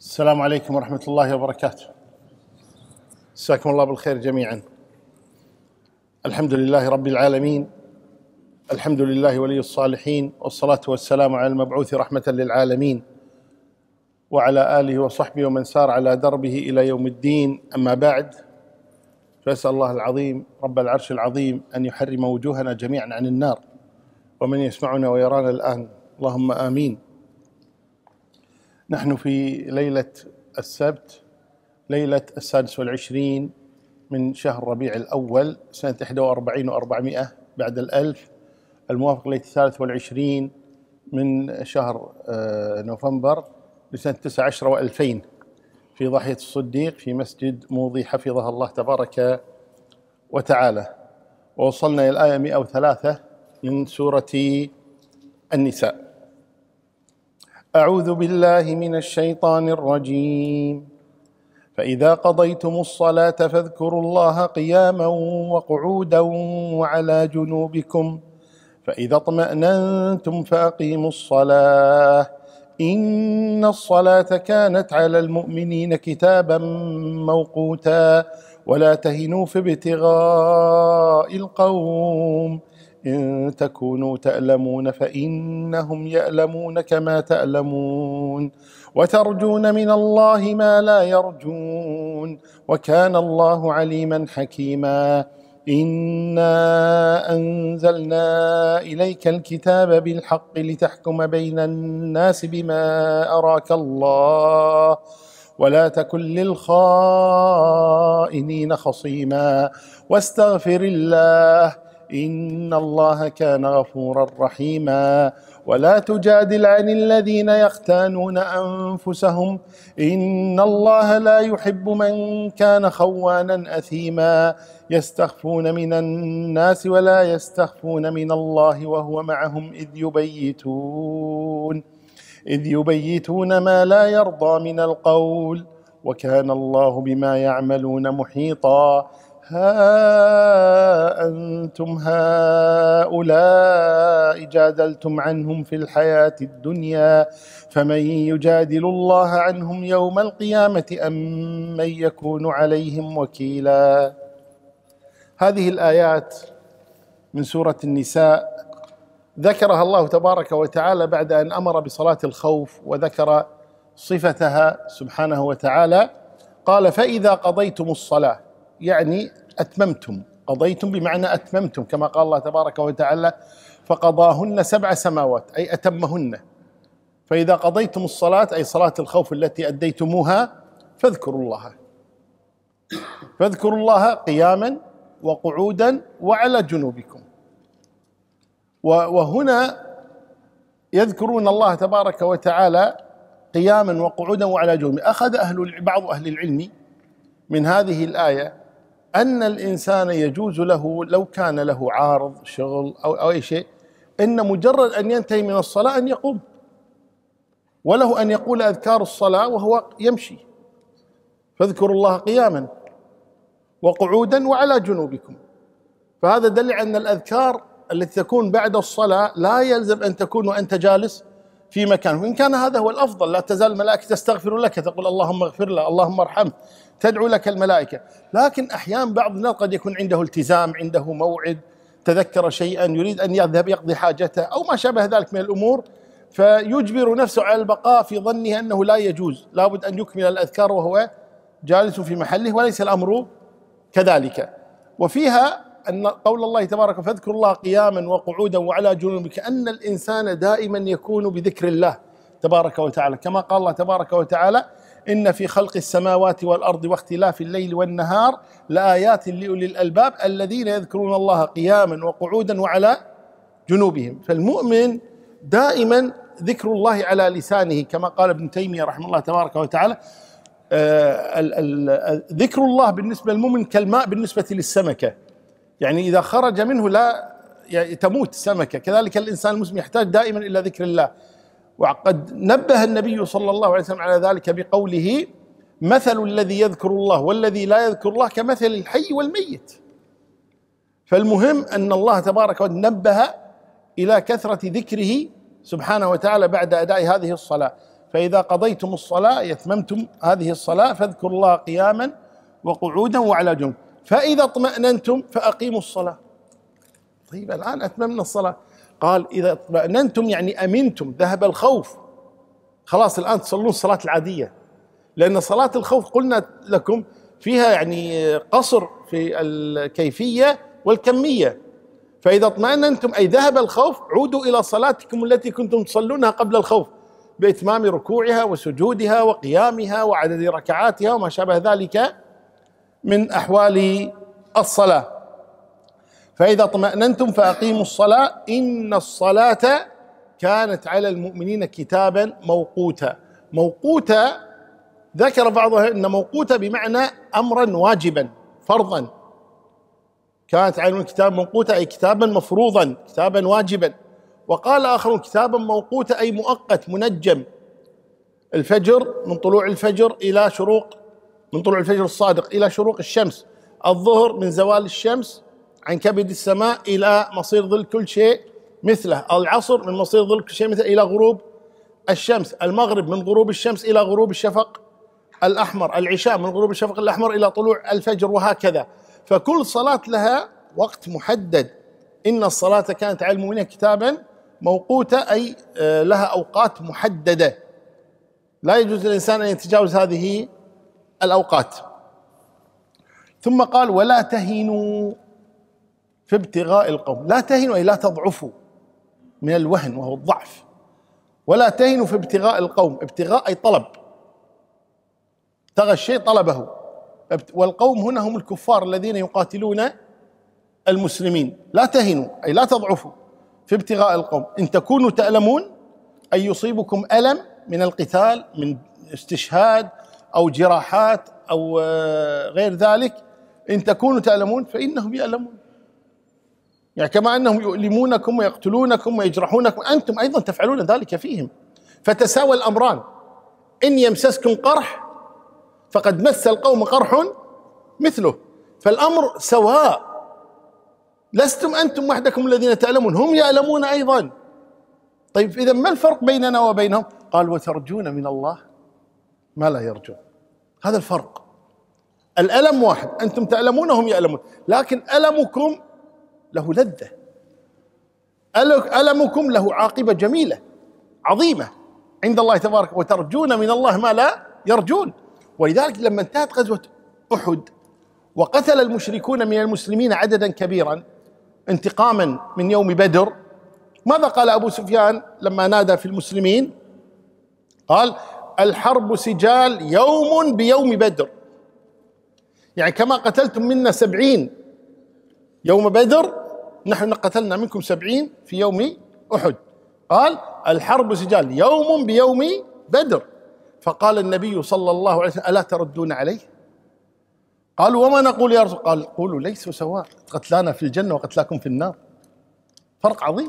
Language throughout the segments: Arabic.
السلام عليكم ورحمة الله وبركاته. مساكم الله بالخير جميعا. الحمد لله رب العالمين الحمد لله ولي الصالحين والصلاة والسلام على المبعوث رحمة للعالمين وعلى آله وصحبه ومن سار على دربه إلى يوم الدين أما بعد فأسأل الله العظيم رب العرش العظيم أن يحرم وجوهنا جميعا عن النار ومن يسمعنا ويرانا الآن اللهم آمين نحن في ليلة السبت ليلة السادس والعشرين من شهر ربيع الأول سنة 41 و400 بعد الألف الموافق ليلة الثالث والعشرين من شهر آه، نوفمبر لسنة 19 و2000 في ضاحية الصديق في مسجد موضي حفظه الله تبارك وتعالى ووصلنا إلى الآية 103 من سورة النساء أعوذ بالله من الشيطان الرجيم فإذا قضيتم الصلاة فاذكروا الله قياما وقعودا وعلى جنوبكم فإذا اطمأننتم فأقيموا الصلاة إن الصلاة كانت على المؤمنين كتابا موقوتا ولا تهنوا في ابتغاء القوم إن تكونوا تألمون فإنهم يألمون كما تألمون وترجون من الله ما لا يرجون وكان الله عليما حكيما إنا أنزلنا إليك الكتاب بالحق لتحكم بين الناس بما أراك الله ولا تكن للخائنين خصيما واستغفر الله ان الله كان غفورا رحيما ولا تجادل عن الذين يختانون انفسهم ان الله لا يحب من كان خوانا اثيما يستخفون من الناس ولا يستخفون من الله وهو معهم اذ يبيتون اذ يبيتون ما لا يرضى من القول وكان الله بما يعملون محيطا ها انتم هؤلاء جادلتم عنهم في الحياه الدنيا فمن يجادل الله عنهم يوم القيامه ام من يكون عليهم وكيلا هذه الايات من سوره النساء ذكرها الله تبارك وتعالى بعد ان امر بصلاه الخوف وذكر صفتها سبحانه وتعالى قال فاذا قضيتم الصلاه يعني أتممتم قضيتم بمعنى أتممتم كما قال الله تبارك وتعالى فقضاهن سبع سماوات أي أتمهن فإذا قضيتم الصلاة أي صلاة الخوف التي أديتموها فاذكروا الله فاذكروا الله قياما وقعودا وعلى جنوبكم وهنا يذكرون الله تبارك وتعالى قياما وقعودا وعلى جنوب أخذ أهل بعض أهل العلم من هذه الآية أن الإنسان يجوز له لو كان له عارض شغل أو, أو أي شيء إن مجرد أن ينتهي من الصلاة أن يقوم وله أن يقول أذكار الصلاة وهو يمشي فاذكروا الله قياما وقعودا وعلى جنوبكم فهذا دليل أن الأذكار التي تكون بعد الصلاة لا يلزم أن تكون وأنت جالس في مكان وإن كان هذا هو الأفضل لا تزال الملائكة تستغفر لك تقول اللهم اغفر له اللهم ارحمه تدعو لك الملائكة لكن أحيانا بعض الناس قد يكون عنده التزام عنده موعد تذكر شيئا يريد أن يذهب يقضي حاجته أو ما شابه ذلك من الأمور فيجبر نفسه على البقاء في ظنه أنه لا يجوز لابد أن يكمل الأذكار وهو جالس في محله وليس الأمر كذلك وفيها أن قول الله تبارك فاذكر الله قياما وقعودا وعلى جنوب كأن الإنسان دائما يكون بذكر الله تبارك وتعالى كما قال الله تبارك وتعالى إن في خلق السماوات والأرض واختلاف الليل والنهار لآيات لأولي الألباب الذين يذكرون الله قياما وقعودا وعلى جنوبهم فالمؤمن دائما ذكر الله على لسانه كما قال ابن تيمية رحمه الله تبارك وتعالى آه، ذكر الله بالنسبة للمؤمن كالماء بالنسبة للسمكة يعني إذا خرج منه لا يعني تموت السمكة كذلك الإنسان المسلم يحتاج دائما إلى ذكر الله وقد نبه النبي صلى الله عليه وسلم على ذلك بقوله مثل الذي يذكر الله والذي لا يذكر الله كمثل الحي والميت فالمهم أن الله تبارك وتعالى نبه إلى كثرة ذكره سبحانه وتعالى بعد أداء هذه الصلاة فإذا قضيتم الصلاة يتممتم هذه الصلاة فاذكروا الله قياما وقعودا وعلى جنب فإذا اطمأننتم فأقيموا الصلاة طيب الآن أتممنا الصلاة قال إذا اطمأننتم يعني أمنتم ذهب الخوف خلاص الآن تصلون الصلاة العادية لأن صلاة الخوف قلنا لكم فيها يعني قصر في الكيفية والكمية فإذا اطمأننتم أي ذهب الخوف عودوا إلى صلاتكم التي كنتم تصلونها قبل الخوف بإتمام ركوعها وسجودها وقيامها وعدد ركعاتها وما شابه ذلك من أحوال الصلاة فإذا اطمأننتم فأقيموا الصلاة إن الصلاة كانت على المؤمنين كتابا موقوتا موقوتا ذكر بعضها أن موقوتا بمعنى أمرا واجبا فرضا كانت على الكتاب موقوتا أي كتابا مفروضا كتابا واجبا وقال آخر كتابا موقوتا أي مؤقت منجم الفجر من طلوع الفجر إلى شروق من طلوع الفجر الصادق إلى شروق الشمس الظهر من زوال الشمس عن كبد السماء إلى مصير ظل كل شيء مثله العصر من مصير ظل كل شيء مثله إلى غروب الشمس المغرب من غروب الشمس إلى غروب الشفق الأحمر العشاء من غروب الشفق الأحمر إلى طلوع الفجر وهكذا فكل صلاة لها وقت محدد إن الصلاة كانت على المؤمنين كتابا موقوتة أي آه، لها أوقات محددة لا يجوز للإنسان أن يتجاوز هذه الأوقات ثم قال ولا تهنوا في ابتغاء القوم لا تهنوا أي لا تضعفوا من الوهن وهو الضعف ولا تهنوا في ابتغاء القوم ابتغاء أي طلب ابتغى الشيء طلبه والقوم هنا هم الكفار الذين يقاتلون المسلمين لا تهنوا أي لا تضعفوا في ابتغاء القوم إن تكونوا تألمون أي يصيبكم ألم من القتال من استشهاد أو جراحات أو آه، غير ذلك إن تكونوا تألمون فإنهم يألمون يعني كما أنهم يؤلمونكم ويقتلونكم ويجرحونكم أنتم أيضا تفعلون ذلك فيهم فتساوى الأمران إن يمسسكم قرح فقد مس القوم قرح مثله فالأمر سواء لستم أنتم وحدكم الذين تعلمون هم يعلمون أيضا طيب إذا ما الفرق بيننا وبينهم قال وترجون من الله ما لا يرجون هذا الفرق الألم واحد أنتم تعلمون هم يعلمون لكن ألمكم له لذة ألمكم له عاقبة جميلة عظيمة عند الله تبارك وترجون من الله ما لا يرجون ولذلك لما انتهت غزوة أحد وقتل المشركون من المسلمين عددا كبيرا انتقاما من يوم بدر ماذا قال أبو سفيان لما نادى في المسلمين قال الحرب سجال يوم بيوم بدر يعني كما قتلتم منا سبعين يوم بدر نحن قتلنا منكم سبعين في يوم أحد قال الحرب سجال يوم بيوم بدر فقال النبي صلى الله عليه وسلم ألا تردون عليه قالوا وما نقول يا رسول قال قولوا ليسوا سواء قتلانا في الجنة وقتلاكم في النار فرق عظيم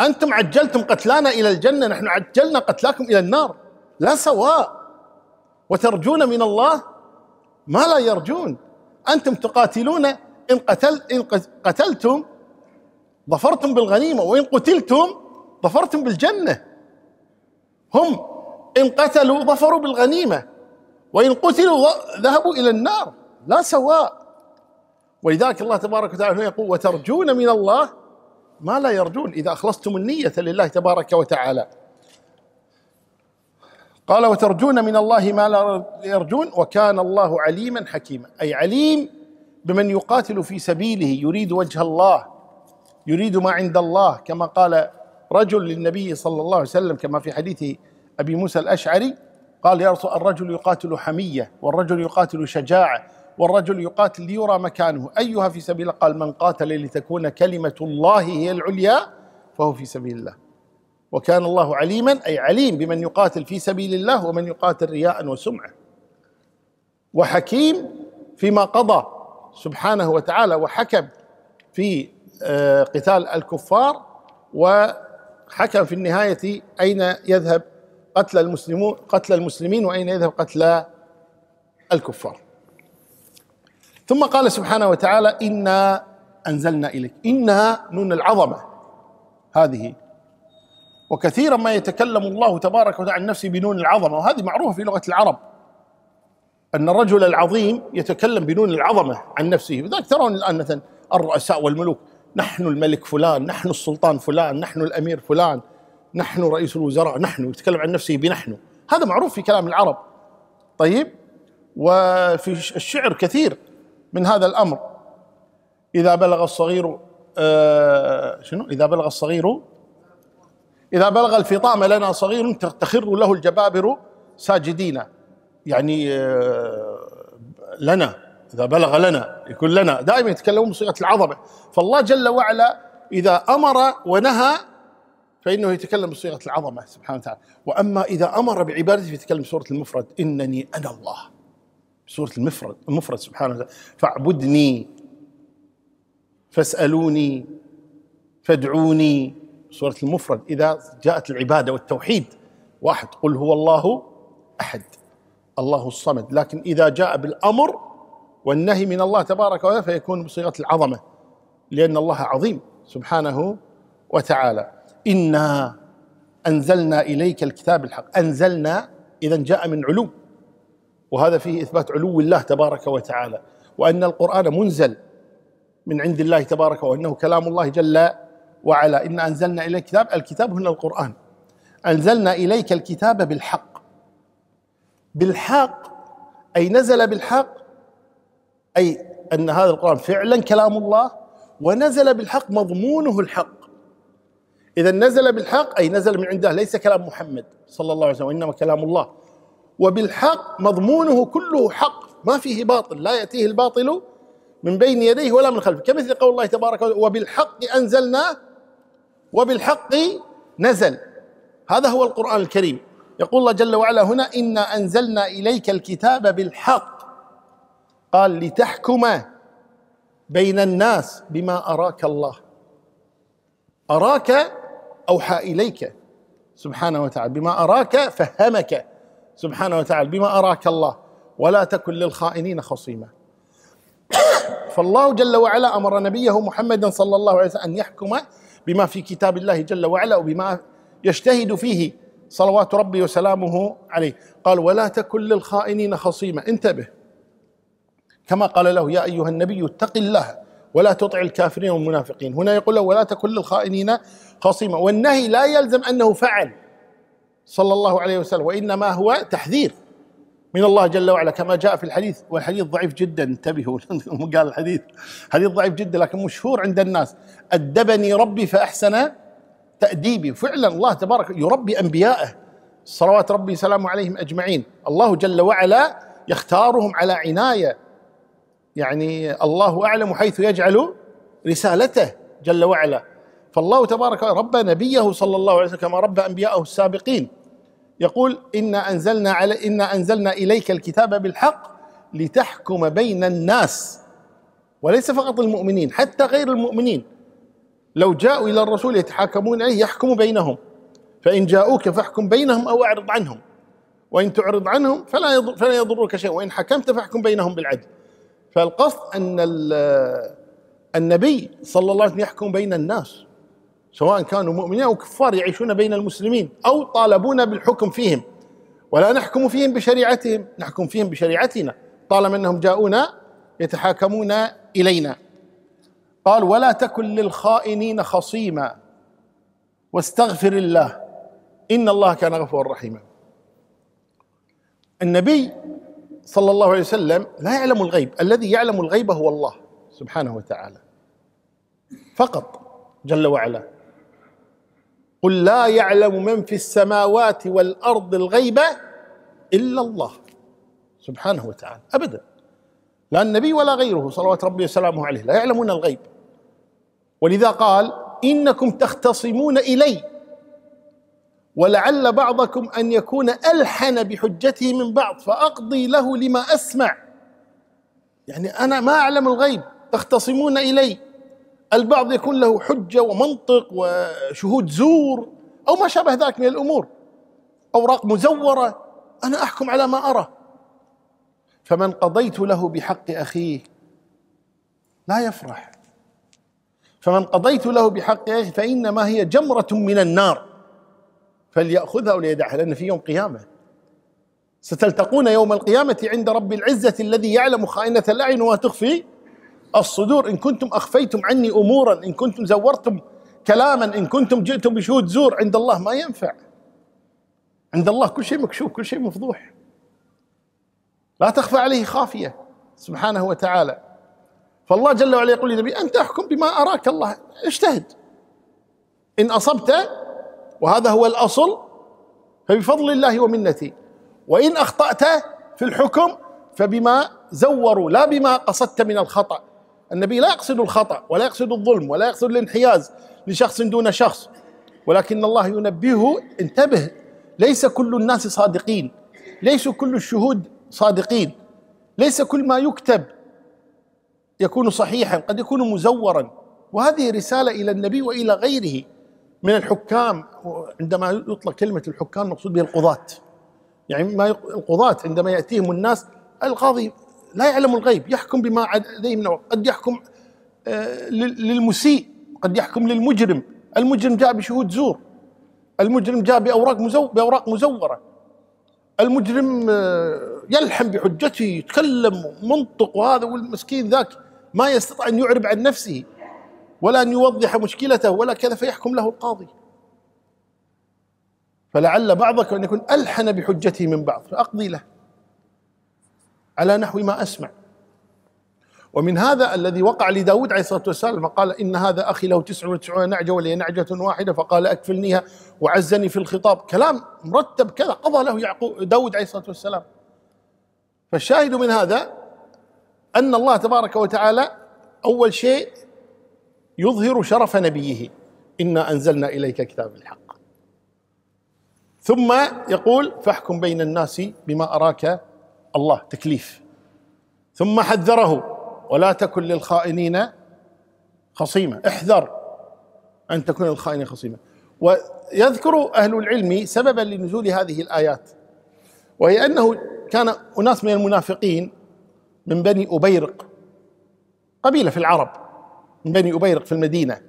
أنتم عجلتم قتلانا إلى الجنة نحن عجلنا قتلاكم إلى النار لا سواء وترجون من الله ما لا يرجون أنتم تقاتلون إن, قتل إن قتلتم ظفرتم بالغنيمة وإن قتلتم ظفرتم بالجنة هم إن قتلوا ظفروا بالغنيمة وإن قتلوا ذهبوا إلى النار لا سواء ولذلك الله تبارك وتعالى يقول وترجون من الله ما لا يرجون إذا أخلصتم النية لله تبارك وتعالى قال وترجون من الله ما لا يرجون وكان الله عليما حكيما أي عليم بمن يقاتل في سبيله يريد وجه الله يريد ما عند الله كما قال رجل للنبي صلى الله عليه وسلم كما في حديث ابي موسى الاشعري قال يا رسول الرجل يقاتل حميه والرجل يقاتل شجاعه والرجل يقاتل ليرى مكانه ايها في سبيل قال من قاتل لتكون كلمه الله هي العليا فهو في سبيل الله وكان الله عليما اي عليم بمن يقاتل في سبيل الله ومن يقاتل رياء وسمعه وحكيم فيما قضى سبحانه وتعالى وحكم في آه، قتال الكفار وحكم في النهاية أين يذهب قتل المسلمون قتل المسلمين وأين يذهب قتل الكفار ثم قال سبحانه وتعالى إنا أنزلنا إليك إنا نون العظمة هذه وكثيرا ما يتكلم الله تبارك وتعالى عن نفسه بنون العظمة وهذه معروفة في لغة العرب أن الرجل العظيم يتكلم بنون العظمة عن نفسه لذلك ترون الآن مثلا الرؤساء والملوك نحن الملك فلان نحن السلطان فلان نحن الأمير فلان نحن رئيس الوزراء نحن يتكلم عن نفسه بنحن هذا معروف في كلام العرب طيب وفي الشعر كثير من هذا الأمر إذا بلغ الصغير آه شنو إذا بلغ الصغير إذا بلغ الفطام لنا صغير تخر له الجبابر ساجدين يعني آه، لنا إذا بلغ لنا يكون لنا دائما يتكلمون بصيغة العظمة فالله جل وعلا إذا أمر ونهى فإنه يتكلم بصيغة العظمة سبحانه وتعالى وأما إذا أمر بعبادته يتكلم بصورة المفرد إنني أنا الله بصورة المفرد المفرد سبحانه وتعالى فاعبدني فاسألوني فادعوني بصورة المفرد إذا جاءت العبادة والتوحيد واحد قل هو الله أحد الله الصمد لكن إذا جاء بالأمر والنهي من الله تبارك وتعالى فيكون بصيغة العظمة لأن الله عظيم سبحانه وتعالى إنا أنزلنا إليك الكتاب الحق أنزلنا إذا جاء من علو وهذا فيه إثبات علو الله تبارك وتعالى وأن القرآن منزل من عند الله تبارك وأنه كلام الله جل وعلا إن أنزلنا إليك الكتاب الكتاب هنا القرآن أنزلنا إليك الكتاب بالحق بالحق أي نزل بالحق أي أن هذا القرآن فعلا كلام الله ونزل بالحق مضمونه الحق إذا نزل بالحق أي نزل من عنده ليس كلام محمد صلى الله عليه وسلم وإنما كلام الله وبالحق مضمونه كله حق ما فيه باطل لا يأتيه الباطل من بين يديه ولا من خلفه كمثل قول الله تبارك وتعالى وبالحق أنزلنا وبالحق نزل هذا هو القرآن الكريم يقول الله جل وعلا هنا إنا أنزلنا إليك الكتاب بالحق قال لتحكم بين الناس بما أراك الله أراك أوحى إليك سبحانه وتعالى بما أراك فهمك سبحانه وتعالى بما أراك الله ولا تكن للخائنين خصيما فالله جل وعلا أمر نبيه محمدا صلى الله عليه وسلم أن يحكم بما في كتاب الله جل وعلا وبما يجتهد فيه صلوات ربي وسلامه عليه قال ولا تكن للخائنين خصيما انتبه كما قال له يا أيها النبي اتق الله ولا تطع الكافرين والمنافقين هنا يقول له ولا تكن للخائنين خصيما والنهي لا يلزم أنه فعل صلى الله عليه وسلم وإنما هو تحذير من الله جل وعلا كما جاء في الحديث والحديث ضعيف جدا انتبهوا قال الحديث حديث ضعيف جدا لكن مشهور عند الناس أدبني ربي فأحسن تأديبي فعلا الله تبارك يربي أنبيائه صلوات ربي سلامه عليهم أجمعين الله جل وعلا يختارهم على عناية يعني الله أعلم حيث يجعل رسالته جل وعلا فالله تبارك ربى نبيه صلى الله عليه وسلم كما ربى أنبياءه السابقين يقول إنا أنزلنا على إنا أنزلنا إليك الكتاب بالحق لتحكم بين الناس وليس فقط المؤمنين حتى غير المؤمنين لو جاءوا إلى الرسول يتحاكمون إليه يحكم بينهم فإن جاءوك فاحكم بينهم أو أعرض عنهم وإن تعرض عنهم فلا يضر فلا يضرك شيء وإن حكمت فاحكم بينهم بالعدل فالقصد أن النبي صلى الله عليه وسلم يحكم بين الناس سواء كانوا مؤمنين أو كفار يعيشون بين المسلمين أو طالبون بالحكم فيهم ولا نحكم فيهم بشريعتهم نحكم فيهم بشريعتنا طالما أنهم جاءونا يتحاكمون إلينا قال ولا تكن للخائنين خصيما واستغفر الله إن الله كان غفورا رحيما النبي صلى الله عليه وسلم لا يعلم الغيب الذي يعلم الغيب هو الله سبحانه وتعالى فقط جل وعلا قل لا يعلم من في السماوات والارض الغيب الا الله سبحانه وتعالى ابدا لا النبي ولا غيره صلوات ربي وسلامه عليه لا يعلمون الغيب ولذا قال إنكم تختصمون إلي ولعل بعضكم أن يكون ألحن بحجته من بعض فأقضي له لما أسمع يعني أنا ما أعلم الغيب تختصمون إلي البعض يكون له حجة ومنطق وشهود زور أو ما شابه ذلك من الأمور أوراق مزورة أنا أحكم على ما أرى فمن قضيت له بحق أخيه لا يفرح فمن قضيت له بحقه فإنما هي جمرة من النار فليأخذها وليدعها لأن في يوم قيامة ستلتقون يوم القيامة عند رب العزة الذي يعلم خائنة الأعين وما تخفي الصدور إن كنتم أخفيتم عني أمورا إن كنتم زورتم كلاما إن كنتم جئتم بشهود زور عند الله ما ينفع عند الله كل شيء مكشوف كل شيء مفضوح لا تخفى عليه خافية سبحانه وتعالى فالله جل وعلا يقول للنبي أنت أحكم بما أراك الله اجتهد إن أصبت وهذا هو الأصل فبفضل الله ومنتي وإن أخطأت في الحكم فبما زوروا لا بما قصدت من الخطأ النبي لا يقصد الخطأ ولا يقصد الظلم ولا يقصد الانحياز لشخص دون شخص ولكن الله ينبهه انتبه ليس كل الناس صادقين ليس كل الشهود صادقين ليس كل ما يكتب يكون صحيحا قد يكون مزورا وهذه رسالة إلى النبي وإلى غيره من الحكام عندما يطلق كلمة الحكام مقصود به القضاة يعني ما القضاة عندما يأتيهم الناس القاضي لا يعلم الغيب يحكم بما لديه من قد يحكم آه، للمسيء قد يحكم للمجرم المجرم جاء بشهود زور المجرم جاء بأوراق مزو بأوراق مزورة المجرم آه، يلحن بحجته يتكلم منطق وهذا والمسكين ذاك ما يستطيع أن يعرب عن نفسه ولا أن يوضح مشكلته ولا كذا فيحكم له القاضي فلعل بعضك أن يكون ألحن بحجته من بعض فأقضي له على نحو ما أسمع ومن هذا الذي وقع لداود عليه الصلاة والسلام قال إن هذا أخي له تسع وتسعون نعجة ولي نعجة واحدة فقال أكفلنيها وعزني في الخطاب كلام مرتب كذا قضى له يعقوب داود عليه الصلاة والسلام فالشاهد من هذا أن الله تبارك وتعالى أول شيء يظهر شرف نبيه إنا أنزلنا إليك كتاب الحق ثم يقول فاحكم بين الناس بما أراك الله تكليف ثم حذره ولا تكن للخائنين خصيما احذر أن تكون للخائنين خصيما ويذكر أهل العلم سببا لنزول هذه الآيات وهي أنه كان أناس من المنافقين من بني أبيرق قبيلة في العرب من بني أبيرق في المدينة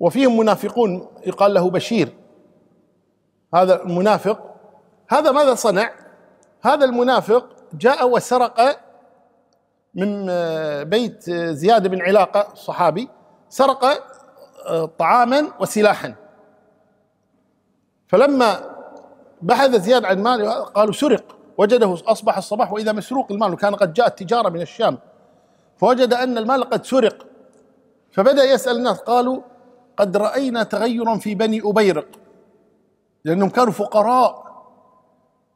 وفيهم منافقون يقال له بشير هذا المنافق هذا ماذا صنع هذا المنافق جاء وسرق من آه، بيت آه، زياد بن علاقة الصحابي سرق آه، طعاما وسلاحا فلما بحث زياد عن ماله قالوا سرق وجده أصبح الصباح وإذا مسروق المال وكان قد جاءت تجارة من الشام فوجد أن المال قد سرق فبدأ يسأل الناس قالوا قد رأينا تغيرا في بني أبيرق لأنهم كانوا فقراء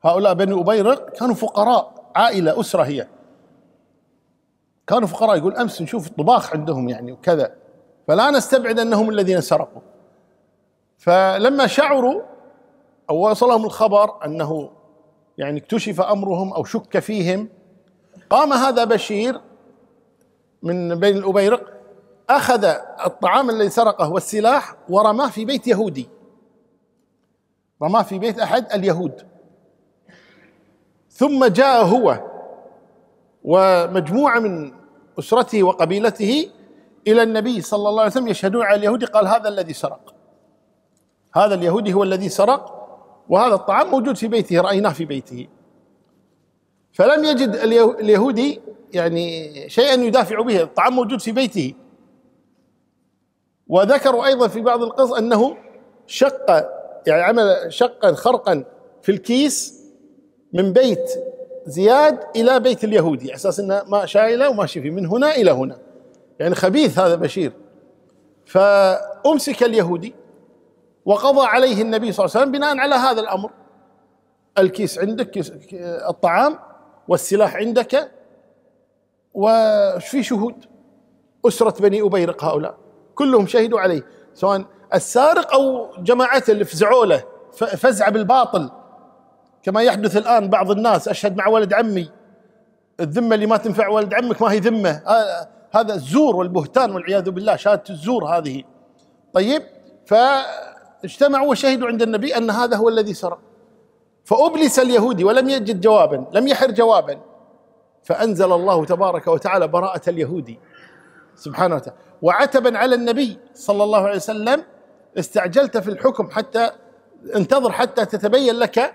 هؤلاء بني أبيرق كانوا فقراء عائلة أسرة هي كانوا فقراء يقول أمس نشوف الطباخ عندهم يعني وكذا فلا نستبعد أنهم الذين سرقوا فلما شعروا أو وصلهم الخبر أنه يعني اكتشف أمرهم أو شك فيهم قام هذا بشير من بين الأبيرق أخذ الطعام الذي سرقه والسلاح ورماه في بيت يهودي رماه في بيت أحد اليهود ثم جاء هو ومجموعة من أسرته وقبيلته إلى النبي صلى الله عليه وسلم يشهدون على اليهودي قال هذا الذي سرق هذا اليهودي هو الذي سرق وهذا الطعام موجود في بيته رأيناه في بيته فلم يجد اليهودي يعني شيئا يدافع به الطعام موجود في بيته وذكروا أيضا في بعض القصص أنه شق يعني عمل شقا خرقا في الكيس من بيت زياد إلى بيت اليهودي أساس أنه ما شايلة وماشي فيه من هنا إلى هنا يعني خبيث هذا بشير فأمسك اليهودي وقضى عليه النبي صلى الله عليه وسلم بناء على هذا الأمر الكيس عندك كيس الطعام والسلاح عندك وفي شهود أسرة بني أبيرق هؤلاء كلهم شهدوا عليه سواء السارق أو جماعته اللي فزعوا له فزع بالباطل كما يحدث الآن بعض الناس أشهد مع ولد عمي الذمة اللي ما تنفع ولد عمك ما هي ذمة آه، هذا الزور والبهتان والعياذ بالله شهادة الزور هذه طيب ف اجتمعوا وشهدوا عند النبي أن هذا هو الذي سرق فأبلس اليهودي ولم يجد جوابا لم يحر جوابا فأنزل الله تبارك وتعالى براءة اليهودي سبحانه وتعالى وعتبا على النبي صلى الله عليه وسلم استعجلت في الحكم حتى انتظر حتى تتبين لك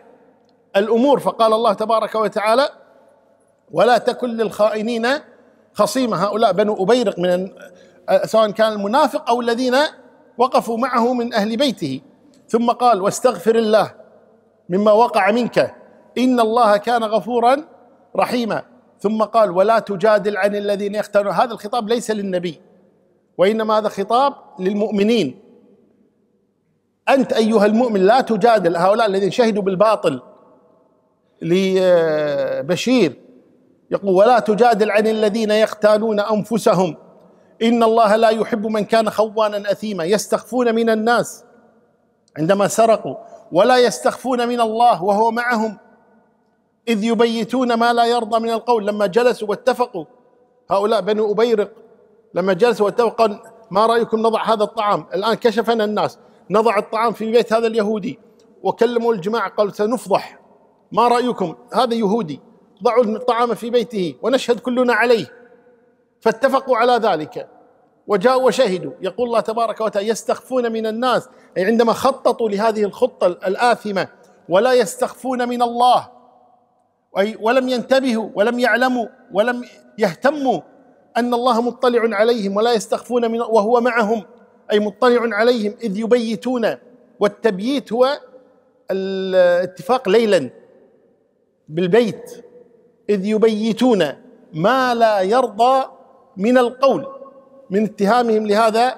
الأمور فقال الله تبارك وتعالى ولا تكن للخائنين خصيمه هؤلاء بنو أبيرق من سواء كان المنافق أو الذين وقفوا معه من أهل بيته ثم قال واستغفر الله مما وقع منك إن الله كان غفورا رحيما ثم قال ولا تجادل عن الذين يختارون هذا الخطاب ليس للنبي وإنما هذا خطاب للمؤمنين أنت أيها المؤمن لا تجادل هؤلاء الذين شهدوا بالباطل لبشير يقول ولا تجادل عن الذين يختالون أنفسهم إن الله لا يحب من كان خوانا أثيما يستخفون من الناس عندما سرقوا ولا يستخفون من الله وهو معهم إذ يبيتون ما لا يرضى من القول لما جلسوا واتفقوا هؤلاء بنو أبيرق لما جلسوا واتفقوا ما رأيكم نضع هذا الطعام الآن كشفنا الناس نضع الطعام في بيت هذا اليهودي وكلموا الجماعة قالوا سنفضح ما رأيكم هذا يهودي ضعوا الطعام في بيته ونشهد كلنا عليه فاتفقوا على ذلك وجاءوا وشهدوا يقول الله تبارك وتعالى يستخفون من الناس أي عندما خططوا لهذه الخطة الآثمة ولا يستخفون من الله أي ولم ينتبهوا ولم يعلموا ولم يهتموا أن الله مطلع عليهم ولا يستخفون من وهو معهم أي مطلع عليهم إذ يبيتون والتبييت هو الاتفاق ليلا بالبيت إذ يبيتون ما لا يرضى من القول من اتهامهم لهذا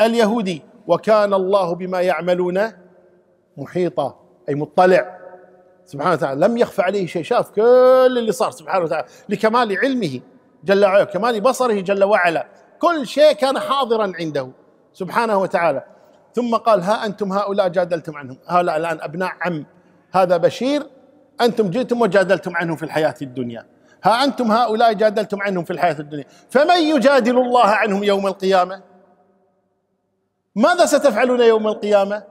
اليهودي وكان الله بما يعملون محيطا أي مطلع سبحانه وتعالى لم يخفى عليه شيء شاف كل اللي صار سبحانه وتعالى لكمال علمه جل وعلا كمال بصره جل وعلا كل شيء كان حاضرا عنده سبحانه وتعالى ثم قال ها أنتم هؤلاء جادلتم عنهم هؤلاء الآن أبناء عم هذا بشير أنتم جئتم وجادلتم عنه في الحياة الدنيا ها أنتم هؤلاء جادلتم عنهم في الحياة الدنيا فمن يجادل الله عنهم يوم القيامة ماذا ستفعلون يوم القيامة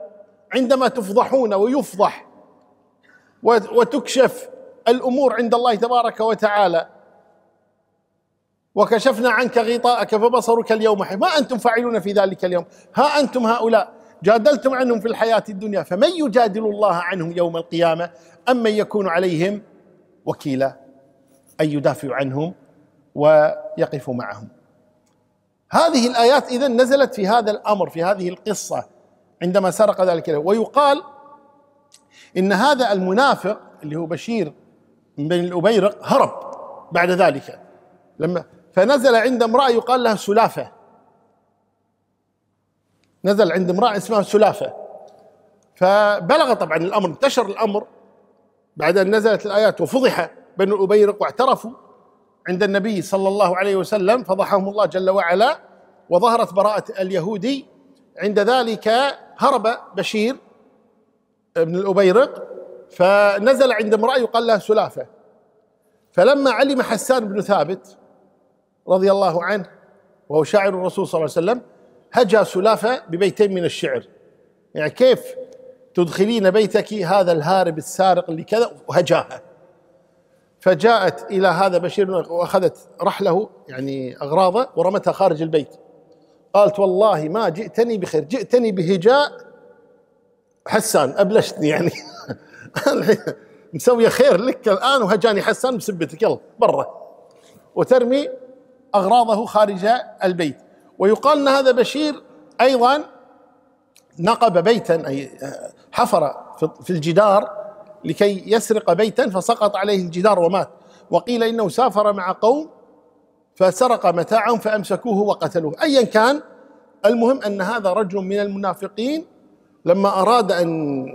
عندما تفضحون ويفضح وتكشف الأمور عند الله تبارك وتعالى وكشفنا عنك غطاءك فبصرك اليوم حي ما أنتم فاعلون في ذلك اليوم ها أنتم هؤلاء جادلتم عنهم في الحياة الدنيا فمن يجادل الله عنهم يوم القيامة أم من يكون عليهم وكيلاً أن يدافع عنهم ويقف معهم هذه الآيات إذا نزلت في هذا الأمر في هذه القصة عندما سرق ذلك له ويقال إن هذا المنافق اللي هو بشير بن الأبيرق هرب بعد ذلك لما فنزل عند امرأة يقال لها سلافة نزل عند امرأة اسمها سلافة فبلغ طبعا الأمر انتشر الأمر بعد أن نزلت الآيات وفضح بنو الأبيرق واعترفوا عند النبي صلى الله عليه وسلم فضحهم الله جل وعلا وظهرت براءة اليهودي عند ذلك هرب بشير بن الأبيرق فنزل عند امرأة يقال لها سلافة فلما علم حسان بن ثابت رضي الله عنه وهو شاعر الرسول صلى الله عليه وسلم هجا سلافة ببيتين من الشعر يعني كيف تدخلين بيتك هذا الهارب السارق اللي كذا وهجاها فجاءت إلى هذا بشير وأخذت رحله يعني أغراضه ورمتها خارج البيت قالت والله ما جئتني بخير جئتني بهجاء حسان أبلشتني يعني مسوية خير لك الآن وهجاني حسان بسبتك يلا برا وترمي أغراضه خارج البيت ويقال أن هذا بشير أيضا نقب بيتا أي حفر في الجدار لكي يسرق بيتا فسقط عليه الجدار ومات وقيل انه سافر مع قوم فسرق متاعهم فامسكوه وقتلوه ايا كان المهم ان هذا رجل من المنافقين لما اراد ان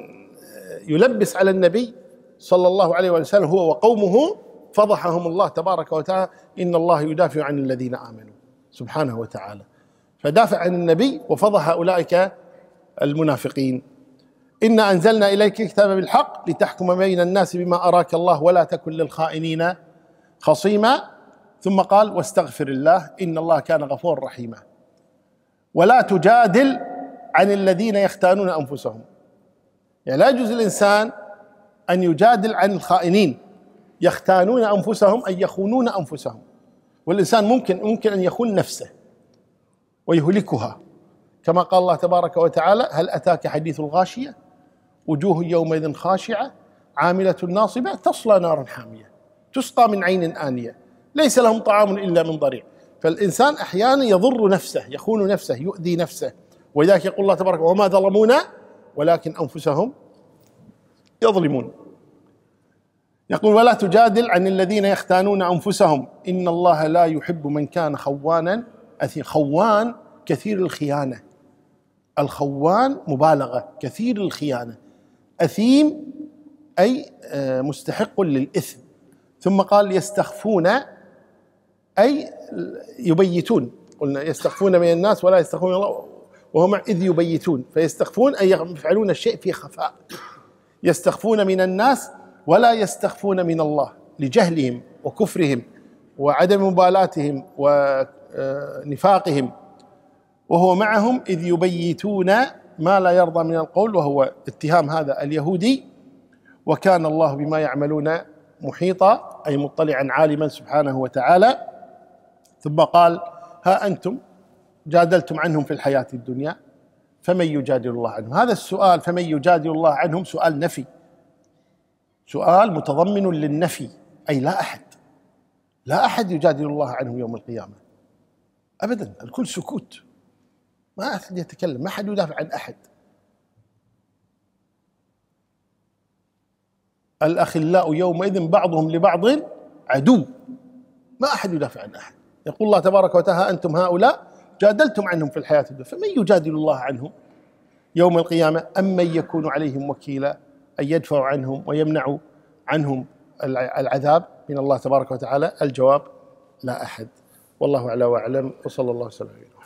يلبس على النبي صلى الله عليه وسلم هو وقومه فضحهم الله تبارك وتعالى ان الله يدافع عن الذين امنوا سبحانه وتعالى فدافع عن النبي وفضح اولئك المنافقين إنا أنزلنا إليك الكتاب بالحق لتحكم بين الناس بما أراك الله ولا تكن للخائنين خصيما ثم قال واستغفر الله إن الله كان غفورا رحيما ولا تجادل عن الذين يختانون أنفسهم يعني لا يجوز الإنسان أن يجادل عن الخائنين يختانون أنفسهم أي يخونون أنفسهم والإنسان ممكن ممكن أن يخون نفسه ويهلكها كما قال الله تبارك وتعالى هل أتاك حديث الغاشية وجوه يومئذ خاشعة عاملة ناصبة تصلى نارا حامية تسقى من عين آنية ليس لهم طعام إلا من ضريع فالإنسان أحيانا يضر نفسه يخون نفسه يؤذي نفسه ولذلك يقول الله تبارك وما ظلمونا ولكن أنفسهم يظلمون يقول ولا تجادل عن الذين يختانون أنفسهم إن الله لا يحب من كان خوانا أثير خوان كثير الخيانة الخوان مبالغة كثير الخيانة أثيم أي آه، مستحق للإثم ثم قال يستخفون أي يبيتون قلنا يستخفون من الناس ولا يستخفون من الله وهم إذ يبيتون فيستخفون أي يفعلون الشيء في خفاء يستخفون من الناس ولا يستخفون من الله لجهلهم وكفرهم وعدم مبالاتهم ونفاقهم آه، وهو معهم إذ يبيتون ما لا يرضى من القول وهو اتهام هذا اليهودي وكان الله بما يعملون محيطا أي مطلعا عالما سبحانه وتعالى ثم قال ها أنتم جادلتم عنهم في الحياة الدنيا فمن يجادل الله عنهم هذا السؤال فمن يجادل الله عنهم سؤال نفي سؤال متضمن للنفي أي لا أحد لا أحد يجادل الله عنهم يوم القيامة أبدا الكل سكوت ما أحد يتكلم ما احد يدافع عن أحد الأخلاء يومئذ بعضهم لبعض عدو ما أحد يدافع عن أحد يقول الله تبارك وتعالى أنتم هؤلاء جادلتم عنهم في الحياة الدنيا فمن يجادل الله عنهم يوم القيامة أم من يكون عليهم وكيلا أن يدفع عنهم ويمنع عنهم العذاب من الله تبارك وتعالى الجواب لا أحد والله أعلى وأعلم وصلى الله وسلم عليه